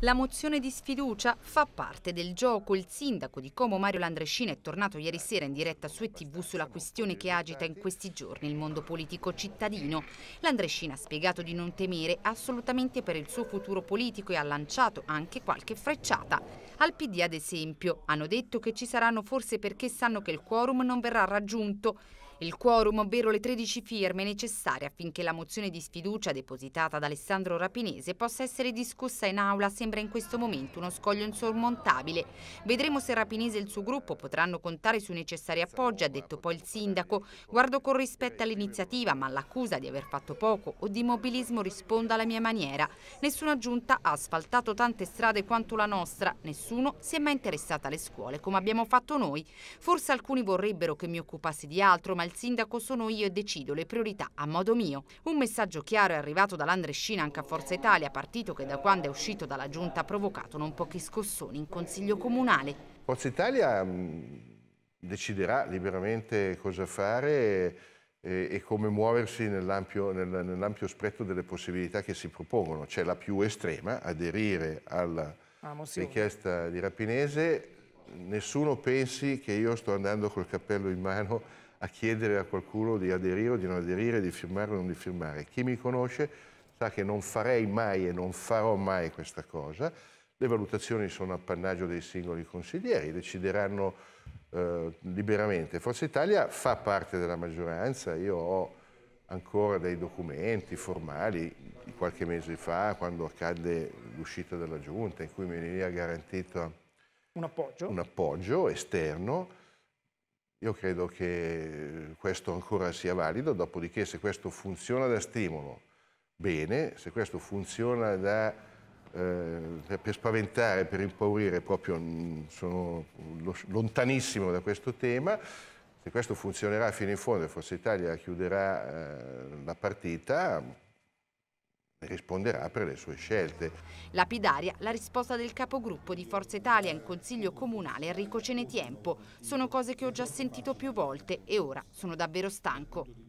La mozione di sfiducia fa parte del gioco. Il sindaco di Como Mario Landrescina è tornato ieri sera in diretta su ETV sulla questione che agita in questi giorni il mondo politico cittadino. Landrescina ha spiegato di non temere assolutamente per il suo futuro politico e ha lanciato anche qualche frecciata. Al PD ad esempio hanno detto che ci saranno forse perché sanno che il quorum non verrà raggiunto. Il quorum, ovvero le 13 firme necessarie affinché la mozione di sfiducia depositata da Alessandro Rapinese possa essere discussa in aula, sembra in questo momento uno scoglio insormontabile. Vedremo se Rapinese e il suo gruppo potranno contare sui necessari appoggi, ha detto poi il sindaco. Guardo con rispetto all'iniziativa, ma l'accusa di aver fatto poco o di mobilismo rispondo alla mia maniera. Nessuna giunta ha asfaltato tante strade quanto la nostra, nessuno si è mai interessato alle scuole come abbiamo fatto noi. Forse alcuni vorrebbero che mi occupassi di altro, ma al sindaco sono io e decido le priorità a modo mio. Un messaggio chiaro è arrivato dall'Andrescina anche a Forza Italia, partito che da quando è uscito dalla giunta ha provocato non pochi scossoni in consiglio comunale. Forza Italia mm, deciderà liberamente cosa fare e, come muoversi nell'ampio, nell'ampio spettro delle possibilità che si propongono. C'è la più estrema, aderire alla richiesta di Rapinese. Nessuno pensi che io sto andando col cappello in mano a chiedere a qualcuno di aderire o di non aderire, di firmare o non di firmare. Chi mi conosce sa che non farei mai e non farò mai questa cosa. Le valutazioni sono appannaggio dei singoli consiglieri, decideranno eh, liberamente. Forza Italia fa parte della maggioranza, io ho ancora dei documenti formali di qualche mese fa, quando accadde l'uscita della Giunta, in cui mi veniva garantito un appoggio, un appoggio esterno io credo che eh, questo ancora sia valido, dopodiché se questo funziona da stimolo, bene, se questo funziona da, eh, per spaventare, per impaurire, proprio mm, sono lontanissimo da questo tema, se questo funzionerà fino in fondo e Forza Italia chiuderà eh, la partita, risponderà per le sue scelte. Lapidaria la risposta del capogruppo di Forza Italia in Consiglio Comunale Enrico Cenetiempo. Sono cose che ho già sentito più volte e ora sono davvero stanco.